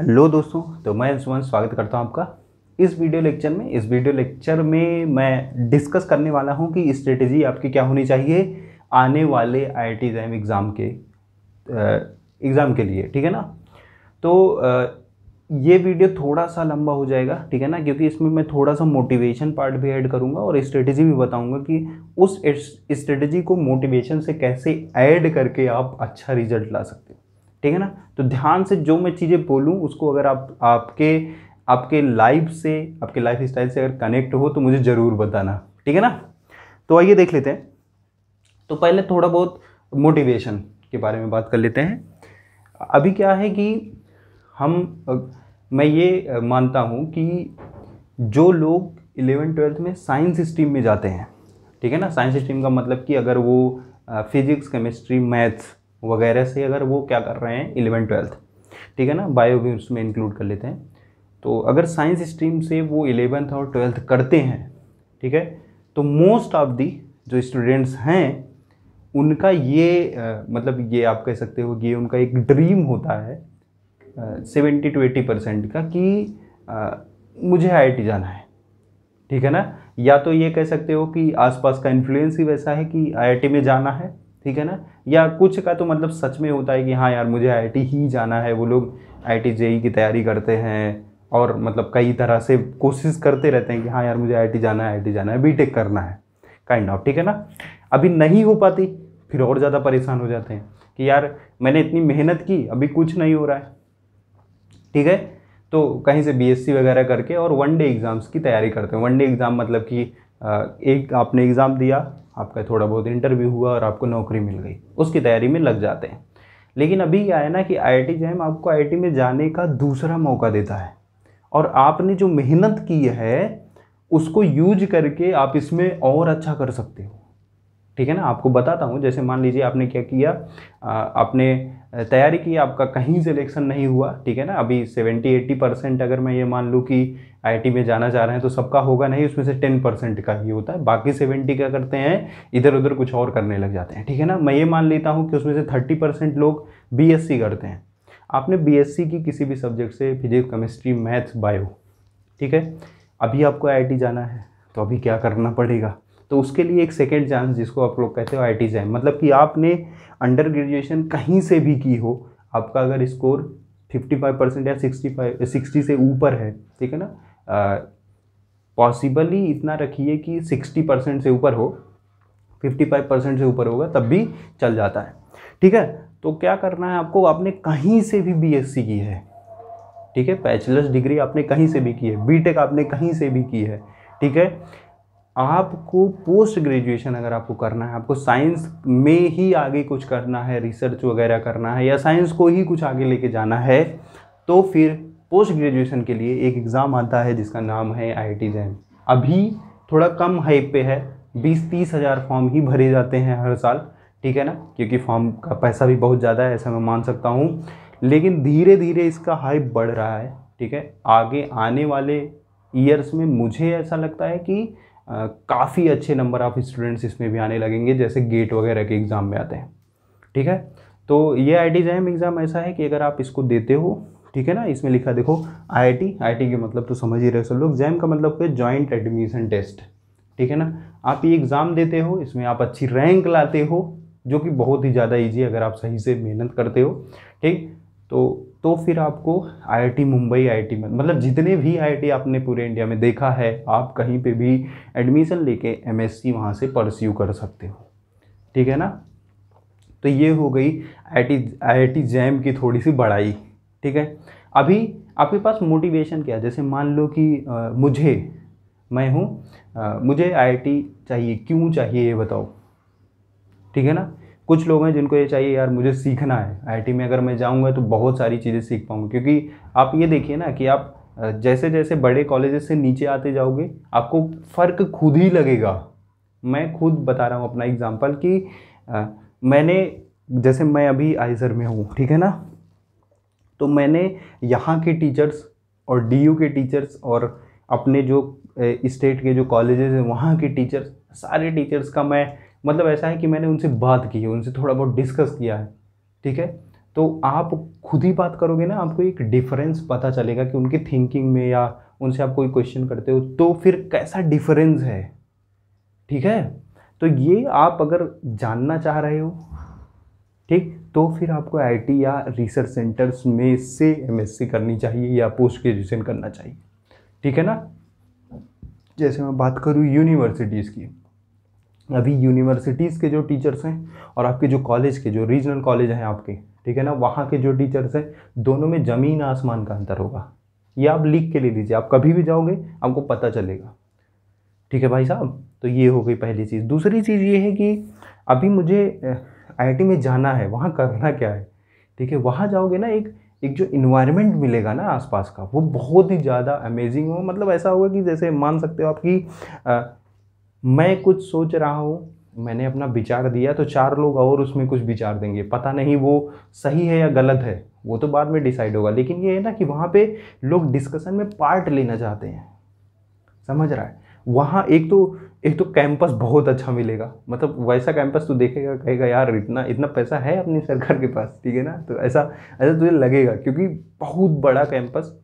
hello दोस्तों तो मैं अंशुमन स्वागत करता हूं आपका इस वीडियो लेक्चर में इस वीडियो लेक्चर में मैं डिस्कस करने वाला हूं कि स्ट्रेटजी आपकी क्या होनी चाहिए आने वाले आई आई एग्ज़ाम के एग्ज़ाम के लिए ठीक है ना तो आ, ये वीडियो थोड़ा सा लंबा हो जाएगा ठीक है ना क्योंकि इसमें मैं थोड़ा सा मोटिवेशन पार्ट भी ऐड करूँगा और स्ट्रेटजी भी बताऊँगा कि उस स्ट्रेटजी को मोटिवेशन से कैसे ऐड करके आप अच्छा रिजल्ट ला सकते हो ठीक है ना तो ध्यान से जो मैं चीज़ें बोलूँ उसको अगर आप आपके आपके लाइफ से आपके लाइफ स्टाइल से अगर कनेक्ट हो तो मुझे ज़रूर बताना ठीक है ना तो आइए देख लेते हैं तो पहले थोड़ा बहुत मोटिवेशन के बारे में बात कर लेते हैं अभी क्या है कि हम मैं ये मानता हूँ कि जो लोग इलेवन ट्वेल्थ में साइंस स्ट्रीम में जाते हैं ठीक है ना साइंस स्ट्रीम का मतलब कि अगर वो फिज़िक्स केमिस्ट्री मैथ्स वगैरह से अगर वो क्या कर रहे हैं इलेवन ट्वेल्थ ठीक है ना बायो भी उसमें इंक्लूड कर लेते हैं तो अगर साइंस स्ट्रीम से वो इलेवेंथ और ट्वेल्थ करते हैं ठीक है तो मोस्ट ऑफ दी जो स्टूडेंट्स हैं उनका ये आ, मतलब ये आप कह सकते हो कि ये उनका एक ड्रीम होता है सेवेंटी टू एटी परसेंट का कि आ, मुझे आई जाना है ठीक है ना या तो ये कह सकते हो कि आसपास का इन्फ्लुएंस ही वैसा है कि आई में जाना है ठीक है ना या कुछ का तो मतलब सच में होता है कि हाँ यार मुझे आई ही जाना है वो लोग आई जेई e की तैयारी करते हैं और मतलब कई तरह से कोशिश करते रहते हैं कि हाँ यार मुझे आई जाना है आई जाना है बी करना है काइंड ऑफ ठीक है ना अभी नहीं हो पाती फिर और ज़्यादा परेशान हो जाते हैं कि यार मैंने इतनी मेहनत की अभी कुछ नहीं हो रहा है ठीक है तो कहीं से बीएससी वगैरह करके और वन डे एग्ज़ाम्स की तैयारी करते हैं वन डे एग्ज़ाम मतलब कि एक आपने एग्ज़ाम दिया आपका थोड़ा बहुत इंटरव्यू हुआ और आपको नौकरी मिल गई उसकी तैयारी में लग जाते हैं लेकिन अभी क्या है ना कि आई आई जैम आपको आई में जाने का दूसरा मौका देता है और आपने जो मेहनत की है उसको यूज करके आप इसमें और अच्छा कर सकते हो ठीक है ना आपको बताता हूँ जैसे मान लीजिए आपने क्या किया आपने तैयारी की आपका कहीं सिलेक्शन नहीं हुआ ठीक है ना अभी सेवेंटी एट्टी परसेंट अगर मैं ये मान लूँ कि आईटी में जाना चाह रहे हैं तो सबका होगा नहीं उसमें से टेन परसेंट का ही होता है बाकी सेवेंटी का करते हैं इधर उधर कुछ और करने लग जाते हैं ठीक है ना मैं ये मान लेता हूँ कि उसमें से थर्टी परसेंट लोग बी करते हैं आपने बी की किसी भी सब्जेक्ट से फिजिक्स केमिस्ट्री मैथ्स बायो ठीक है अभी आपको आई जाना है तो अभी क्या करना पड़ेगा तो उसके लिए एक सेकेंड चांस जिसको आप लोग कहते हो आई टी जैम मतलब कि आपने अंडर ग्रेजुएशन कहीं से भी की हो आपका अगर स्कोर 55 परसेंट या 65 60 से ऊपर है ठीक है ना पॉसिबली इतना रखिए कि 60 परसेंट से ऊपर हो 55 परसेंट से ऊपर होगा तब भी चल जाता है ठीक है तो क्या करना है आपको आपने कहीं से भी बीएससी की है ठीक है बैचलर्स डिग्री आपने कहीं से भी की है बीटेक आपने कहीं से भी की है ठीक है आपको पोस्ट ग्रेजुएशन अगर आपको करना है आपको साइंस में ही आगे कुछ करना है रिसर्च वगैरह करना है या साइंस को ही कुछ आगे लेके जाना है तो फिर पोस्ट ग्रेजुएशन के लिए एक एग्ज़ाम आता है जिसका नाम है आई आई जैन अभी थोड़ा कम हाइप पे है बीस तीस हज़ार फॉर्म ही भरे जाते हैं हर साल ठीक है ना क्योंकि फॉर्म का पैसा भी बहुत ज़्यादा है ऐसा मैं मान सकता हूँ लेकिन धीरे धीरे इसका हाइप बढ़ रहा है ठीक है आगे आने वाले ईयर्स में मुझे ऐसा लगता है कि काफ़ी अच्छे नंबर ऑफ़ स्टूडेंट्स इसमें भी आने लगेंगे जैसे गेट वगैरह के एग्ज़ाम में आते हैं ठीक है तो ये आई टी एग्ज़ाम ऐसा है कि अगर आप इसको देते हो ठीक है ना इसमें लिखा देखो आई टी के मतलब तो समझ ही रहे सब लोग जैम का मतलब है जॉइंट एडमिशन टेस्ट ठीक है ना आप ये एग्ज़ाम देते हो इसमें आप अच्छी रैंक लाते हो जो कि बहुत ही ज़्यादा ईजी अगर आप सही से मेहनत करते हो ठीक तो तो फिर आपको आईआईटी मुंबई आईआईटी में मतलब जितने भी आईआईटी आपने पूरे इंडिया में देखा है आप कहीं पे भी एडमिशन लेके एमएससी वहाँ से परस्यू कर सकते हो ठीक है ना तो ये हो गई आई आईआईटी जैम की थोड़ी सी बढ़ाई ठीक है अभी आपके पास मोटिवेशन क्या है जैसे मान लो कि आ, मुझे मैं हूँ मुझे आई चाहिए क्यों चाहिए ये बताओ ठीक है ना कुछ लोग हैं जिनको ये चाहिए यार मुझे सीखना है आईआईटी में अगर मैं जाऊँगा तो बहुत सारी चीज़ें सीख पाऊँगा क्योंकि आप ये देखिए ना कि आप जैसे जैसे बड़े कॉलेजेस से नीचे आते जाओगे आपको फ़र्क खुद ही लगेगा मैं खुद बता रहा हूँ अपना एग्ज़ाम्पल कि आ, मैंने जैसे मैं अभी आइज़र में हूँ ठीक है ना तो मैंने यहाँ के टीचर्स और डीयू के टीचर्स और अपने जो स्टेट के जो कॉलेजेस हैं वहाँ के टीचर्स सारे टीचर्स का मैं मतलब ऐसा है कि मैंने उनसे बात की है उनसे थोड़ा बहुत डिस्कस किया है ठीक है तो आप खुद ही बात करोगे ना आपको एक डिफरेंस पता चलेगा कि उनकी थिंकिंग में या उनसे आप कोई क्वेश्चन करते हो तो फिर कैसा डिफरेंस है ठीक है तो ये आप अगर जानना चाह रहे हो ठीक तो फिर आपको आई या रिसर्च सेंटर्स में से एम करनी चाहिए या पोस्ट ग्रेजुएशन करना चाहिए ठीक है ना जैसे मैं बात करूँ यूनिवर्सिटीज़ की अभी यूनिवर्सिटीज़ के जो टीचर्स हैं और आपके जो कॉलेज के जो रीजनल कॉलेज हैं आपके ठीक है ना वहाँ के जो टीचर्स हैं दोनों में ज़मीन आसमान का अंतर होगा ये आप लिख के ले लीजिए आप कभी भी जाओगे आपको पता चलेगा ठीक है भाई साहब तो ये हो गई पहली चीज़ दूसरी चीज़ ये है कि अभी मुझे आई में जाना है वहाँ करना क्या है ठीक है वहाँ जाओगे ना एक एक जो इन्वायरमेंट मिलेगा ना आसपास का वो बहुत ही ज़्यादा अमेजिंग हो मतलब ऐसा होगा कि जैसे मान सकते हो आपकी मैं कुछ सोच रहा हूँ मैंने अपना विचार दिया तो चार लोग और उसमें कुछ विचार देंगे पता नहीं वो सही है या गलत है वो तो बाद में डिसाइड होगा लेकिन ये है ना कि वहाँ पे लोग डिस्कशन में पार्ट लेना चाहते हैं समझ रहा है वहाँ एक तो एक तो कैंपस बहुत अच्छा मिलेगा मतलब वैसा कैंपस तो देखेगा कहेगा यार इतना इतना पैसा है अपनी सरकार के पास ठीक है ना तो ऐसा ऐसा तुझे लगेगा क्योंकि बहुत बड़ा कैंपस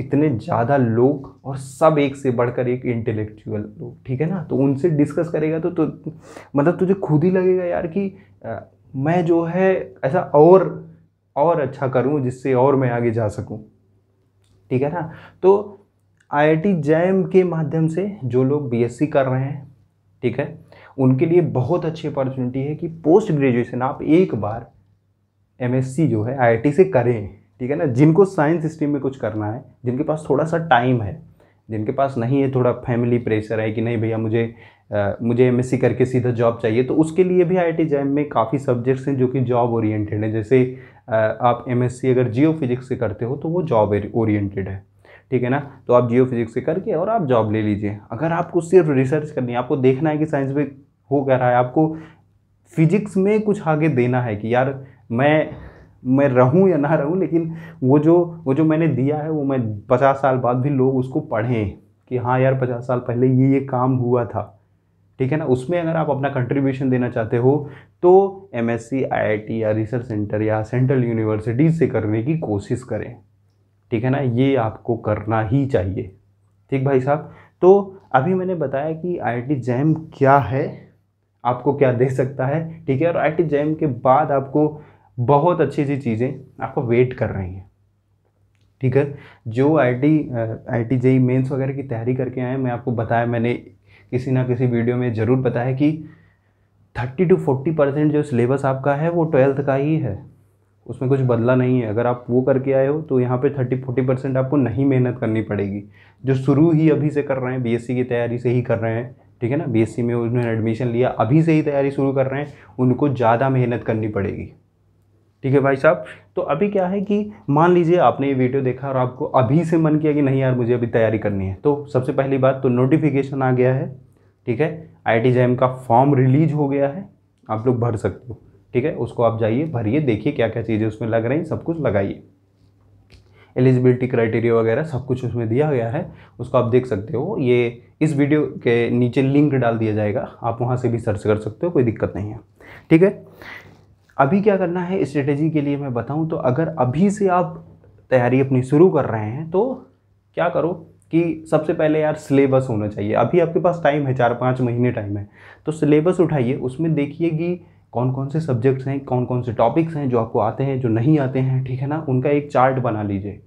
इतने ज़्यादा लोग और सब एक से बढ़कर एक इंटेलेक्चुअल लोग ठीक है ना तो उनसे डिस्कस करेगा तो, तो मतलब तुझे खुद ही लगेगा यार कि आ, मैं जो है ऐसा और और अच्छा करूं जिससे और मैं आगे जा सकूं ठीक है ना तो आईआईटी जैम के माध्यम से जो लोग बीएससी कर रहे हैं ठीक है उनके लिए बहुत अच्छी अपॉर्चुनिटी है कि पोस्ट ग्रेजुएशन आप एक बार एमएससी जो है आईआईटी से करें ठीक है ना जिनको साइंस स्ट्रीम में कुछ करना है जिनके पास थोड़ा सा टाइम है जिनके पास नहीं है थोड़ा फैमिली प्रेशर है कि नहीं भैया मुझे आ, मुझे एम करके सीधा जॉब चाहिए तो उसके लिए भी आई आई में काफ़ी सब्जेक्ट्स हैं जो कि जॉब ओरिएंटेड हैं जैसे आ, आप एम अगर जियो फिजिक्स से करते हो तो वो जॉब ओरिएंटेड है ठीक है ना तो आप जियो फिजिक्स से करके और आप जॉब ले लीजिए अगर आपको सिर्फ रिसर्च करनी है आपको देखना है कि साइंस में हो कर रहा है आपको फिजिक्स में कुछ आगे देना है कि यार मैं मैं रहूं या ना रहूं लेकिन वो जो वो जो मैंने दिया है वो मैं पचास साल बाद भी लोग उसको पढ़ें कि हाँ यार पचास साल पहले ये ये काम हुआ था ठीक है ना उसमें अगर आप अपना कंट्रीब्यूशन देना चाहते हो तो एम एस या रिसर्च सेंटर या सेंट्रल यूनिवर्सिटी से करने की कोशिश करें ठीक है ना ये आपको करना ही चाहिए ठीक भाई साहब तो अभी मैंने बताया कि आई जैम क्या है आपको क्या दे सकता है ठीक है और आई जैम के बाद आपको बहुत अच्छी अच्छी चीज़ें आपको वेट कर रही हैं ठीक है जो I T I T JEE mains वगैरह की तैयारी करके आए मैं आपको बताया मैंने किसी ना किसी वीडियो में ज़रूर बताया कि थर्टी टू फोर्टी परसेंट जो सिलेबस आपका है वो ट्वेल्थ का ही है उसमें कुछ बदला नहीं है अगर आप वो करके आए हो तो यहाँ पे थर्टी फोर्टी परसेंट आपको नहीं मेहनत करनी पड़ेगी जो शुरू ही अभी से कर रहे हैं बीएससी की तैयारी से ही कर रहे हैं ठीक है ना बीएससी में उन्होंने एडमिशन लिया अभी से ही तैयारी शुरू कर रहे हैं उनको ज़्यादा मेहनत करनी पड़ेगी ठीक है भाई साहब तो अभी क्या है कि मान लीजिए आपने ये वीडियो देखा और आपको अभी से मन किया कि नहीं यार मुझे अभी तैयारी करनी है तो सबसे पहली बात तो नोटिफिकेशन आ गया है ठीक है आई टी जैम का फॉर्म रिलीज हो गया है आप लोग भर सकते हो ठीक है उसको आप जाइए भरिए देखिए क्या क्या चीज़ें उसमें लग रही हैं सब कुछ लगाइए एलिजिबिलिटी क्राइटेरिया वगैरह सब कुछ उसमें दिया गया है उसको आप देख सकते हो ये इस वीडियो के नीचे लिंक डाल दिया जाएगा आप वहाँ से भी सर्च कर सकते हो कोई दिक्कत नहीं है ठीक है अभी क्या करना है स्ट्रेटेजी के लिए मैं बताऊं तो अगर अभी से आप तैयारी अपनी शुरू कर रहे हैं तो क्या करो कि सबसे पहले यार सिलेबस होना चाहिए अभी आपके पास टाइम है चार पाँच महीने टाइम है तो सिलेबस उठाइए उसमें देखिए कि कौन कौन से सब्जेक्ट्स हैं कौन कौन से टॉपिक्स हैं जो आपको आते हैं जो नहीं आते हैं ठीक है ना उनका एक चार्ट बना लीजिए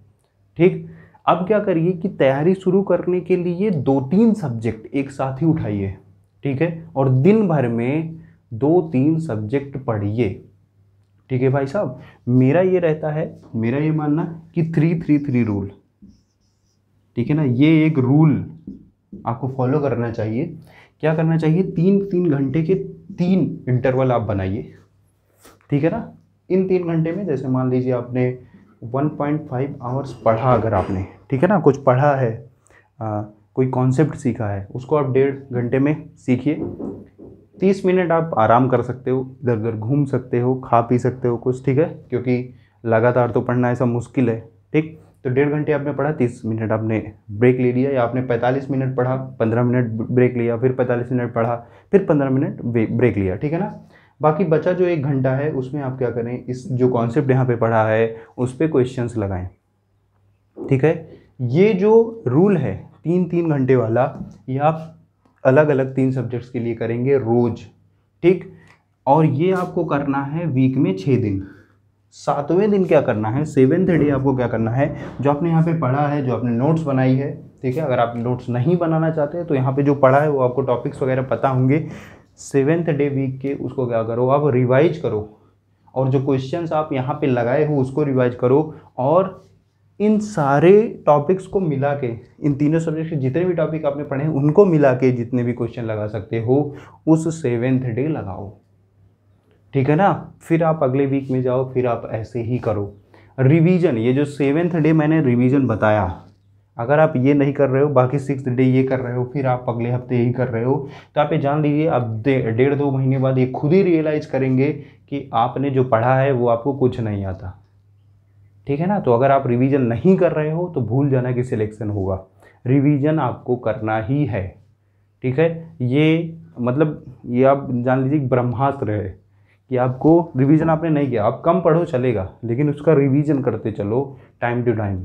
ठीक अब क्या करिए कि तैयारी शुरू करने के लिए दो तीन सब्जेक्ट एक साथ ही उठाइए ठीक है और दिन भर में दो तीन सब्जेक्ट पढ़िए ठीक है भाई साहब मेरा ये रहता है मेरा ये मानना कि थ्री थ्री थ्री रूल ठीक है ना ये एक रूल आपको फॉलो करना चाहिए क्या करना चाहिए तीन तीन घंटे के तीन इंटरवल आप बनाइए ठीक है ना इन तीन घंटे में जैसे मान लीजिए आपने 1.5 आवर्स पढ़ा अगर आपने ठीक है ना कुछ पढ़ा है आ, कोई कॉन्सेप्ट सीखा है उसको आप डेढ़ घंटे में सीखिए तीस मिनट आप आराम कर सकते हो इधर उधर घूम सकते हो खा पी सकते हो कुछ ठीक है क्योंकि लगातार तो पढ़ना ऐसा मुश्किल है ठीक तो डेढ़ घंटे आपने पढ़ा तीस मिनट आपने ब्रेक ले लिया या आपने पैंतालीस मिनट पढ़ा पंद्रह मिनट ब्रेक लिया फिर पैंतालीस मिनट पढ़ा फिर पंद्रह मिनट ब्रेक लिया ठीक है ना बाकी बचा जो एक घंटा है उसमें आप क्या करें इस जो कॉन्सेप्ट यहाँ पे पढ़ा है उस पर क्वेश्चन लगाएं ठीक है ये जो रूल है तीन तीन घंटे वाला ये आप अलग अलग तीन सब्जेक्ट्स के लिए करेंगे रोज ठीक और ये आपको करना है वीक में छः दिन सातवें दिन क्या करना है सेवेंथ डे आपको क्या करना है जो आपने यहाँ पे पढ़ा है जो आपने नोट्स बनाई है ठीक है अगर आप नोट्स नहीं बनाना चाहते तो यहाँ पे जो पढ़ा है वो आपको टॉपिक्स वगैरह पता होंगे सेवेंथ डे वीक के उसको क्या करो आप रिवाइज करो और जो क्वेश्चंस आप यहाँ पे लगाए हो उसको रिवाइज करो और इन सारे टॉपिक्स को मिला के इन तीनों सब्जेक्ट के जितने भी टॉपिक आपने पढ़े हैं उनको मिला के जितने भी क्वेश्चन लगा सकते हो उस सेवेंथ डे लगाओ ठीक है ना फिर आप अगले वीक में जाओ फिर आप ऐसे ही करो रिवीजन ये जो सेवेंथ डे मैंने रिवीजन बताया अगर आप ये नहीं कर रहे हो बाकी सिक्स डे ये कर रहे हो फिर आप अगले हफ्ते यही कर रहे हो तो आप ये जान लीजिए आप डेढ़ दो महीने बाद ये खुद ही रियलाइज़ करेंगे कि आपने जो पढ़ा है वो आपको कुछ नहीं आता ठीक है ना तो अगर आप रिवीजन नहीं कर रहे हो तो भूल जाना कि सिलेक्शन होगा रिवीजन आपको करना ही है ठीक है ये मतलब ये आप जान लीजिए ब्रह्मास्त्र है कि आपको रिवीजन आपने नहीं किया आप कम पढ़ो चलेगा लेकिन उसका रिवीजन करते चलो टाइम टू टाइम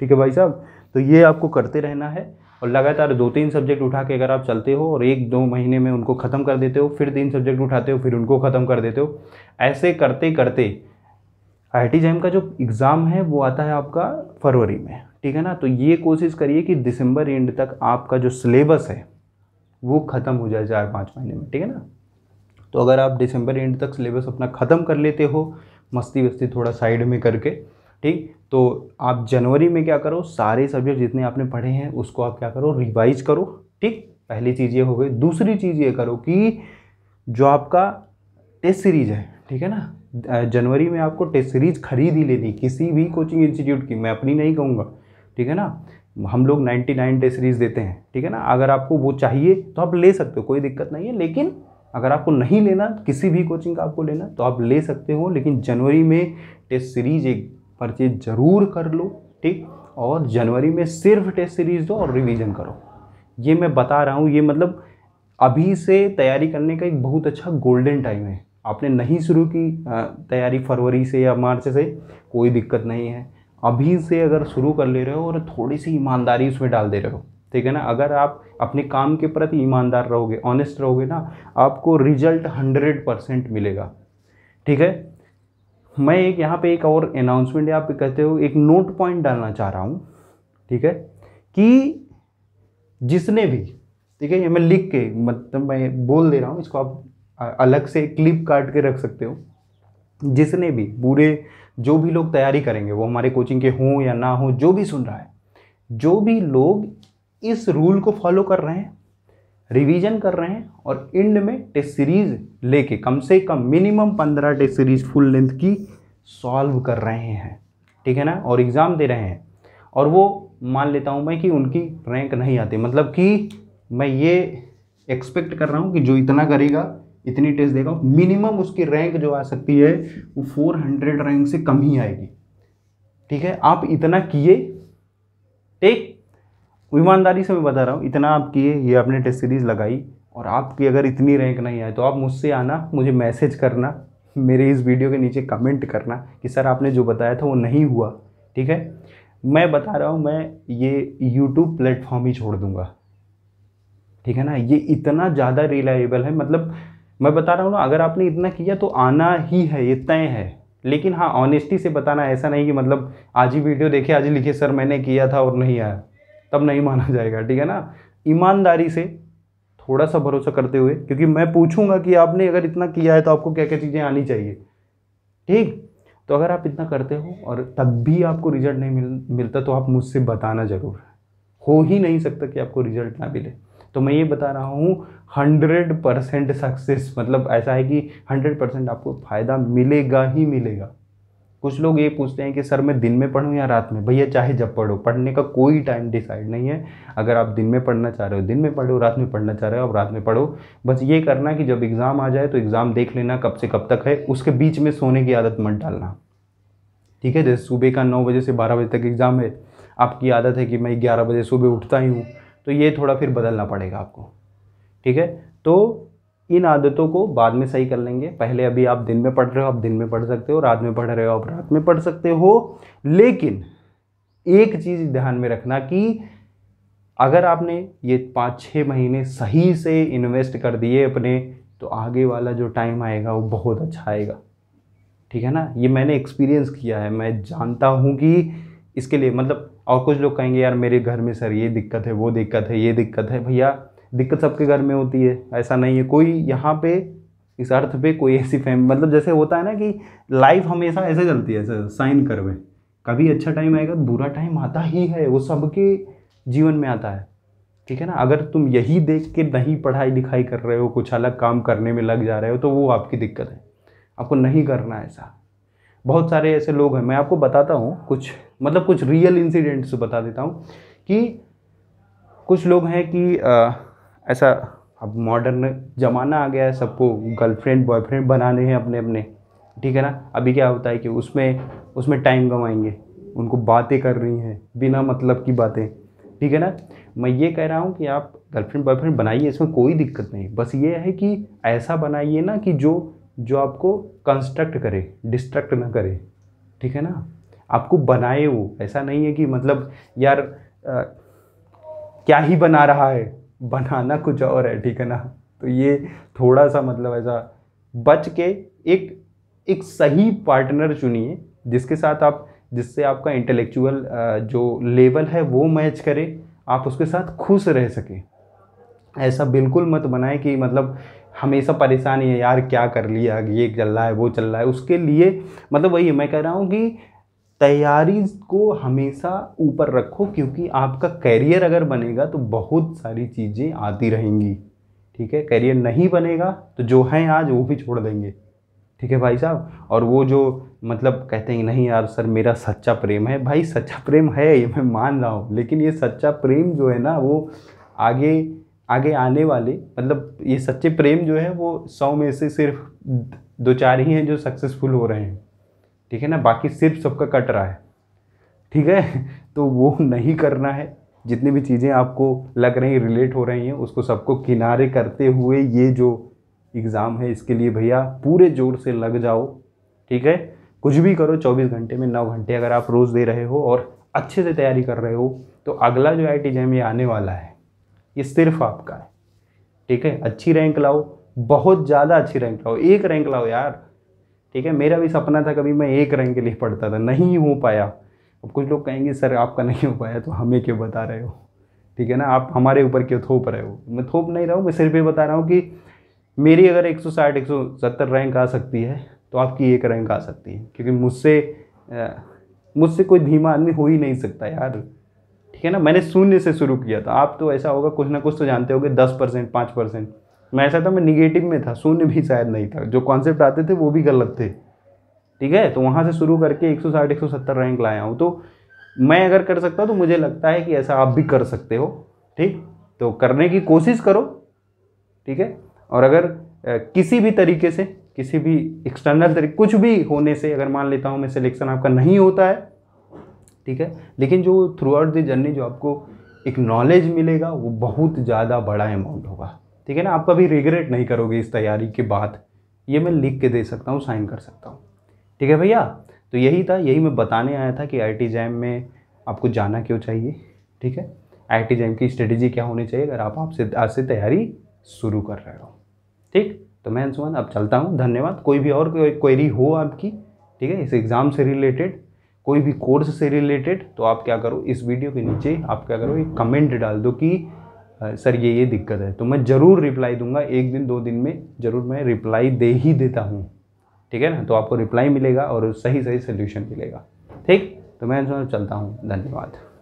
ठीक है भाई साहब तो ये आपको करते रहना है और लगातार दो तीन सब्जेक्ट उठा के अगर आप चलते हो और एक दो महीने में उनको ख़त्म कर देते हो फिर तीन सब्जेक्ट उठाते हो फिर उनको ख़त्म कर देते हो ऐसे करते करते आई जैम का जो एग्ज़ाम है वो आता है आपका फरवरी में ठीक है ना तो ये कोशिश करिए कि दिसंबर एंड तक आपका जो सिलेबस है वो ख़त्म हो जाए चार पाँच महीने में ठीक है ना तो अगर आप दिसंबर एंड तक सिलेबस अपना ख़त्म कर लेते हो मस्ती वस्ती थोड़ा साइड में करके ठीक तो आप जनवरी में क्या करो सारे सब्जेक्ट जितने आपने पढ़े हैं उसको आप क्या करो रिवाइज करो ठीक पहली चीज़ ये हो गई दूसरी चीज़ ये करो कि जो आपका टेस्ट सीरीज है ठीक है ना जनवरी में आपको टेस्ट सीरीज खरीद ही लेनी किसी भी कोचिंग इंस्टीट्यूट की मैं अपनी नहीं कहूँगा ठीक है ना हम लोग 99 टेस्ट सीरीज़ देते हैं ठीक है ना अगर आपको वो चाहिए तो आप ले सकते हो कोई दिक्कत नहीं है लेकिन अगर आपको नहीं लेना किसी भी कोचिंग का आपको लेना तो आप ले सकते हो लेकिन जनवरी में टेस्ट सीरीज एक परचेज ज़रूर कर लो ठीक और जनवरी में सिर्फ टेस्ट सीरीज़ दो और रिविज़न करो ये मैं बता रहा हूँ ये मतलब अभी से तैयारी करने का एक बहुत अच्छा गोल्डन टाइम है आपने नहीं शुरू की तैयारी फरवरी से या मार्च से कोई दिक्कत नहीं है अभी से अगर शुरू कर ले रहे हो और थोड़ी सी ईमानदारी उसमें डाल दे रहे हो ठीक है ना अगर आप अपने काम के प्रति ईमानदार रहोगे ऑनेस्ट रहोगे ना आपको रिजल्ट हंड्रेड परसेंट मिलेगा ठीक है मैं एक यहाँ पे एक और अनाउंसमेंट आप कहते हो एक नोट पॉइंट डालना चाह रहा हूँ ठीक है कि जिसने भी ठीक है ये मैं लिख के मतलब मैं बोल दे रहा हूँ इसको आप अलग से क्लिप काट के रख सकते हो जिसने भी पूरे जो भी लोग तैयारी करेंगे वो हमारे कोचिंग के हों या ना हों जो भी सुन रहा है जो भी लोग इस रूल को फॉलो कर रहे हैं रिवीजन कर रहे हैं और एंड में टेस्ट सीरीज़ लेके कम से कम मिनिमम पंद्रह टेस्ट सीरीज़ फुल लेंथ की सॉल्व कर रहे हैं ठीक है ना और एग्ज़ाम दे रहे हैं और वो मान लेता हूँ मैं कि उनकी रैंक नहीं आती मतलब कि मैं ये एक्सपेक्ट कर रहा हूँ कि जो इतना करेगा इतनी टेस्ट देगा मिनिमम उसकी रैंक जो आ सकती है वो फोर हंड्रेड रैंक से कम ही आएगी ठीक है आप इतना किए ठीक ईमानदारी से मैं बता रहा हूँ इतना आप किए ये आपने टेस्ट सीरीज़ लगाई और आपकी अगर इतनी रैंक नहीं आए तो आप मुझसे आना मुझे मैसेज करना मेरे इस वीडियो के नीचे कमेंट करना कि सर आपने जो बताया था वो नहीं हुआ ठीक है मैं बता रहा हूँ मैं ये यूट्यूब प्लेटफॉर्म ही छोड़ दूँगा ठीक है ना ये इतना ज़्यादा रिलायबल है मतलब मैं बता रहा हूँ ना अगर आपने इतना किया तो आना ही है ये तय है लेकिन हाँ ऑनेस्टी से बताना ऐसा नहीं कि मतलब आज ही वीडियो देखे आज ही लिखे सर मैंने किया था और नहीं आया तब नहीं माना जाएगा ठीक है ना ईमानदारी से थोड़ा सा भरोसा करते हुए क्योंकि मैं पूछूंगा कि आपने अगर इतना किया है तो आपको क्या क्या चीज़ें आनी चाहिए ठीक तो अगर आप इतना करते हो और तब भी आपको रिजल्ट नहीं मिल मिलता तो आप मुझसे बताना ज़रूर हो ही नहीं सकता कि आपको रिजल्ट ना मिले तो मैं ये बता रहा हूँ हंड्रेड परसेंट सक्सेस मतलब ऐसा है कि हंड्रेड परसेंट आपको फ़ायदा मिलेगा ही मिलेगा कुछ लोग ये पूछते हैं कि सर मैं दिन में पढ़ूँ या रात में भैया चाहे जब पढ़ो पढ़ने का कोई टाइम डिसाइड नहीं है अगर आप दिन में पढ़ना चाह रहे हो दिन में पढ़ो रात में पढ़ना चाह रहे हो आप रात में पढ़ो बस ये करना कि जब एग्ज़ाम आ जाए तो एग्ज़ाम देख लेना कब से कब तक है उसके बीच में सोने की आदत मत डालना ठीक है जैसे सुबह का नौ बजे से बारह बजे तक एग्ज़ाम है आपकी आदत है कि मैं ग्यारह बजे सुबह उठता ही हूँ तो ये थोड़ा फिर बदलना पड़ेगा आपको ठीक है तो इन आदतों को बाद में सही कर लेंगे पहले अभी आप दिन में पढ़ रहे हो आप दिन में पढ़ सकते हो रात में पढ़ रहे हो आप रात में पढ़ सकते हो लेकिन एक चीज़ ध्यान में रखना कि अगर आपने ये पाँच छः महीने सही से इन्वेस्ट कर दिए अपने तो आगे वाला जो टाइम आएगा वो बहुत अच्छा आएगा ठीक है ना ये मैंने एक्सपीरियंस किया है मैं जानता हूँ कि इसके लिए मतलब और कुछ लोग कहेंगे यार मेरे घर में सर ये दिक्कत है वो दिक्कत है ये दिक्कत है भैया दिक्कत सबके घर में होती है ऐसा नहीं है कोई यहाँ पे इस अर्थ पे कोई ऐसी फैम मतलब जैसे होता है ना कि लाइफ हमेशा ऐसे चलती है सर साइन करवे कभी अच्छा टाइम आएगा बुरा टाइम आता ही है वो सबके जीवन में आता है ठीक है ना अगर तुम यही देख के नहीं पढ़ाई लिखाई कर रहे हो कुछ अलग काम करने में लग जा रहे हो तो वो आपकी दिक्कत है आपको नहीं करना ऐसा बहुत सारे ऐसे लोग हैं मैं आपको बताता हूँ कुछ मतलब कुछ रियल इंसिडेंट्स बता देता हूँ कि कुछ लोग हैं कि आ, ऐसा अब मॉडर्न ज़माना आ गया है सबको गर्लफ्रेंड बॉयफ्रेंड बनाने हैं अपने अपने ठीक है ना अभी क्या होता है कि उसमें उसमें टाइम गंवाएंगे उनको बातें कर रही हैं बिना मतलब की बातें ठीक है ना मैं ये कह रहा हूँ कि आप गर्लफ्रेंड बॉयफ्रेंड बनाइए इसमें कोई दिक्कत नहीं बस ये है कि ऐसा बनाइए ना कि जो जो आपको कंस्ट्रक्ट करे डिस्ट्रक्ट ना करे ठीक है ना आपको बनाए वो ऐसा नहीं है कि मतलब यार आ, क्या ही बना रहा है बनाना कुछ और है ठीक है ना तो ये थोड़ा सा मतलब ऐसा बच के एक एक सही पार्टनर चुनिए जिसके साथ आप जिससे आपका इंटेलेक्चुअल जो लेवल है वो मैच करे आप उसके साथ खुश रह सकें ऐसा बिल्कुल मत बनाए कि मतलब हमेशा परेशानी है यार क्या कर लिया ये चल रहा है वो चल रहा है उसके लिए मतलब वही है मैं कह रहा हूँ कि तैयारी को हमेशा ऊपर रखो क्योंकि आपका करियर अगर बनेगा तो बहुत सारी चीज़ें आती रहेंगी ठीक है करियर नहीं बनेगा तो जो हैं आज वो भी छोड़ देंगे ठीक है भाई साहब और वो जो मतलब कहते हैं नहीं यार सर मेरा सच्चा प्रेम है भाई सच्चा प्रेम है ये मैं मान रहा हूँ लेकिन ये सच्चा प्रेम जो है ना वो आगे आगे आने वाले मतलब ये सच्चे प्रेम जो है वो सौ में से सिर्फ दो चार ही हैं जो सक्सेसफुल हो रहे हैं ठीक है ना बाकी सिर्फ सबका कट रहा है ठीक है तो वो नहीं करना है जितनी भी चीज़ें आपको लग रही रिलेट हो रही हैं उसको सबको किनारे करते हुए ये जो एग्ज़ाम है इसके लिए भैया पूरे जोर से लग जाओ ठीक है कुछ भी करो 24 घंटे में 9 घंटे अगर आप रोज़ दे रहे हो और अच्छे से तैयारी कर रहे हो तो अगला जो आई टी जैम ये आने वाला है ये सिर्फ आपका है ठीक है अच्छी रैंक लाओ बहुत ज़्यादा अच्छी रैंक लाओ एक रैंक लाओ यार ठीक है मेरा भी सपना था कभी मैं एक रैंक के लिए पढ़ता था नहीं हो पाया अब कुछ लोग कहेंगे सर आपका नहीं हो पाया तो हमें क्यों बता रहे हो ठीक है ना आप हमारे ऊपर क्यों थोप रहे हो मैं थोप नहीं रहा हूँ मैं सिर्फ ये बता रहा हूँ कि मेरी अगर 160 170 रैंक आ सकती है तो आपकी एक रैंक आ सकती है क्योंकि मुझसे मुझसे कोई धीमा आदमी हो ही नहीं सकता यार ठीक है ना मैंने शून्य से शुरू किया था आप तो ऐसा होगा कुछ ना कुछ तो जानते होगे दस परसेंट पाँच परसेंट मैं ऐसा था मैं निगेटिव में था शून्य भी शायद नहीं था जो कॉन्सेप्ट आते थे वो भी गलत थे ठीक है तो वहाँ से शुरू करके 160 170 रैंक लाया हूँ तो मैं अगर कर सकता हूँ तो मुझे लगता है कि ऐसा आप भी कर सकते हो ठीक तो करने की कोशिश करो ठीक है और अगर किसी भी तरीके से किसी भी एक्सटर्नल तरीके कुछ भी होने से अगर मान लेता हूँ मैं सिलेक्शन आपका नहीं होता है ठीक है लेकिन जो थ्रू आउट द जर्नी जो आपको एक नॉलेज मिलेगा वो बहुत ज़्यादा बड़ा अमाउंट होगा ठीक है ना आप कभी रिग्रेट नहीं करोगे इस तैयारी के बाद ये मैं लिख के दे सकता हूँ साइन कर सकता हूँ ठीक है भैया तो यही था यही मैं बताने आया था कि आई जैम में आपको जाना क्यों चाहिए ठीक है आई जैम की स्ट्रेटेजी क्या होनी चाहिए अगर आप आपसे आज से तैयारी शुरू कर रहे हो ठीक तो मैं अंशुमान अब चलता हूँ धन्यवाद कोई भी और कोई क्वेरी हो आपकी ठीक है इस एग्ज़ाम से रिलेटेड कोई भी कोर्स से रिलेटेड तो आप क्या करो इस वीडियो के नीचे आप क्या करो एक कमेंट डाल दो कि सर ये ये दिक्कत है तो मैं ज़रूर रिप्लाई दूंगा एक दिन दो दिन में ज़रूर मैं रिप्लाई दे ही देता हूँ ठीक है ना तो आपको रिप्लाई मिलेगा और सही सही सोल्यूशन मिलेगा ठीक तो मैं चलता हूँ धन्यवाद